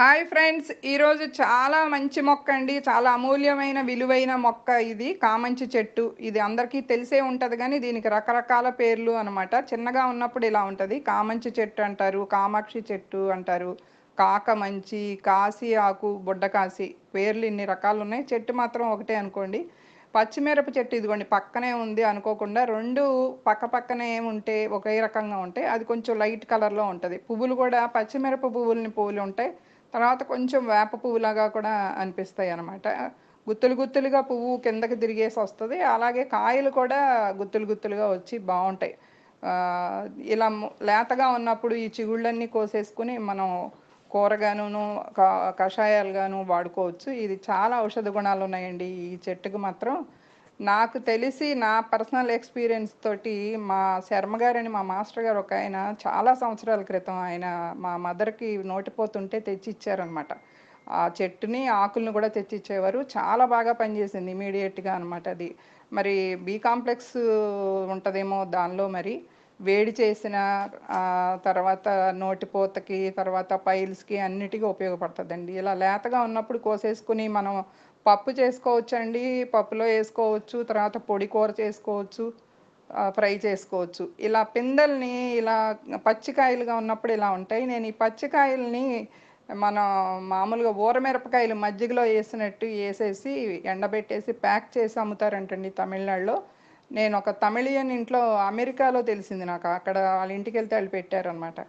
hi friends ఈరోజు చాలా మంచి మొక్క అండి చాలా అమూల్యమైన విలువైన మొక్క ఇది కామంచి చెట్టు ఇది అందరికీ తెలిసే ఉంటుంది కానీ దీనికి రకరకాల పేర్లు అనమాట చిన్నగా ఉన్నప్పుడు ఇలా ఉంటుంది కామంచి చెట్టు అంటారు కామాక్షి చెట్టు అంటారు కాకమంచి కాసి ఆకు బుడ్డకాసి పేర్లు ఇన్ని రకాలు ఉన్నాయి చెట్టు మాత్రం ఒకటే అనుకోండి పచ్చిమిరప చెట్టు ఇదిగోండి పక్కనే ఉంది అనుకోకుండా రెండు పక్క పక్కనే ఉంటే ఒకే రకంగా ఉంటాయి అది కొంచెం లైట్ కలర్లో ఉంటుంది పువ్వులు కూడా పచ్చిమిరప పువ్వులని పువ్వులు ఉంటాయి తర్వాత కొంచెం వేప పువ్వులాగా కూడా అనిపిస్తాయి అన్నమాట గుత్తులు గుత్తులుగా పువ్వు కిందకి తిరిగేసి వస్తుంది అలాగే కాయలు కూడా గుత్తులు గుత్తులుగా వచ్చి బాగుంటాయి ఇలా లేతగా ఉన్నప్పుడు ఈ చిగుళ్ళన్నీ కోసేసుకుని మనం కూరగాను కషాయాలుగాను వాడుకోవచ్చు ఇది చాలా ఔషధ గుణాలు ఉన్నాయండి ఈ చెట్టుకు మాత్రం నాకు తెలిసి నా పర్సనల్ ఎక్స్పీరియన్స్ తోటి మా శర్మ గారని మా మాస్టర్ గారు ఒక ఆయన చాలా సంవత్సరాల క్రితం ఆయన మా మదర్కి నోటిపోతుంటే తెచ్చిచ్చారనమాట ఆ చెట్టుని ఆకులను కూడా తెచ్చిచ్చేవారు చాలా బాగా పనిచేసింది ఇమీడియట్గా అనమాట అది మరి బీ కాంప్లెక్స్ ఉంటుందేమో దానిలో మరి వేడి చేసిన తర్వాత నోటిపోతకి తర్వాత పైల్స్కి అన్నిటికీ ఉపయోగపడుతుందండి ఇలా లేతగా ఉన్నప్పుడు కోసేసుకుని మనం పప్పు చేసుకోవచ్చు అండి పప్పులో వేసుకోవచ్చు తర్వాత పొడి కూర చేసుకోవచ్చు ఫ్రై చేసుకోవచ్చు ఇలా పిందల్ని ఇలా పచ్చికాయలుగా ఉన్నప్పుడు ఇలా ఉంటాయి నేను ఈ పచ్చికాయల్ని మన మామూలుగా ఊరమిరపకాయలు మజ్జిగలో వేసినట్టు వేసేసి ఎండబెట్టేసి ప్యాక్ చేసి అమ్ముతారంటండి తమిళనాడులో నేను ఒక తమిళియన్ ఇంట్లో అమెరికాలో తెలిసింది నాకు అక్కడ వాళ్ళ ఇంటికి వెళ్తే వాళ్ళు పెట్టారనమాట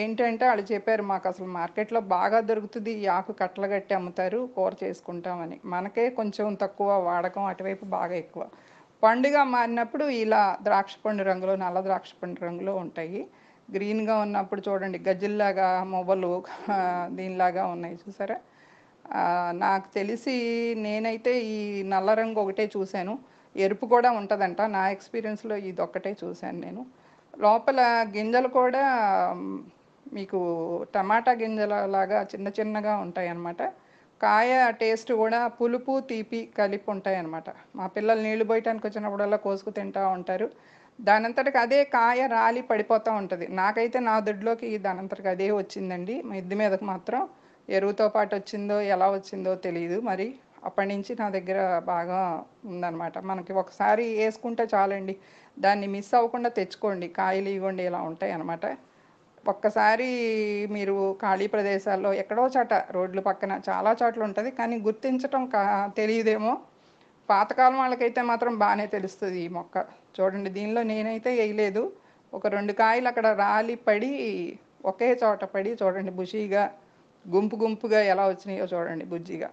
ఏంటంటే వాళ్ళు చెప్పారు మాకు అసలు మార్కెట్లో బాగా దొరుకుతుంది ఈ ఆకు కట్టలు కట్టి అమ్ముతారు కూర చేసుకుంటామని మనకే కొంచెం తక్కువ వాడకం అటువైపు బాగా ఎక్కువ పండుగ మారినప్పుడు ఇలా ద్రాక్ష పండు రంగులో నల్ల ద్రాక్ష పండు రంగులో ఉంటాయి గ్రీన్గా ఉన్నప్పుడు చూడండి గజ్జిల్లాగా మొబలు దీనిలాగా ఉన్నాయి చూసారా నాకు తెలిసి నేనైతే ఈ నల్ల రంగు ఒకటే చూశాను ఎరుపు కూడా ఉంటుందంట నా ఎక్స్పీరియన్స్లో ఇది ఒక్కటే చూశాను నేను లోపల గింజలు కూడా మీకు టమాటా గింజల లాగా చిన్న చిన్నగా ఉంటాయి అన్నమాట కాయ టేస్ట్ కూడా పులుపు తీపి కలిపి ఉంటాయి అన్నమాట మా పిల్లలు నీళ్లు పోయటానికి వచ్చినప్పుడల్లా కోసుకు తింటూ ఉంటారు దానంతటికి అదే కాయ రాలి పడిపోతూ ఉంటుంది నాకైతే నా దొడ్లోకి దానంతటికి అదే వచ్చిందండి మా మీదకి మీదకు మాత్రం ఎరువుతో పాటు వచ్చిందో ఎలా వచ్చిందో తెలియదు మరి అప్పటి నుంచి నా దగ్గర బాగా ఉందన్నమాట మనకి ఒకసారి వేసుకుంటే చాలండి దాన్ని మిస్ అవ్వకుండా తెచ్చుకోండి కాయలు ఇవ్వండి ఇలా ఉంటాయి అన్నమాట ఒక్కసారి మీరు ఖాళీ ప్రదేశాల్లో ఎక్కడో చాట రోడ్ల పక్కన చాలా చాట్లు ఉంటుంది కానీ గుర్తించటం కా తెలియదేమో పాతకాలం వాళ్ళకైతే మాత్రం బాగానే తెలుస్తుంది ఈ మొక్క చూడండి దీనిలో నేనైతే వేయలేదు ఒక రెండు కాయలు అక్కడ రాలి పడి ఒకే చోట పడి చూడండి బుషీగా గుంపు గుంపుగా ఎలా వచ్చినాయో చూడండి బుజ్జిగా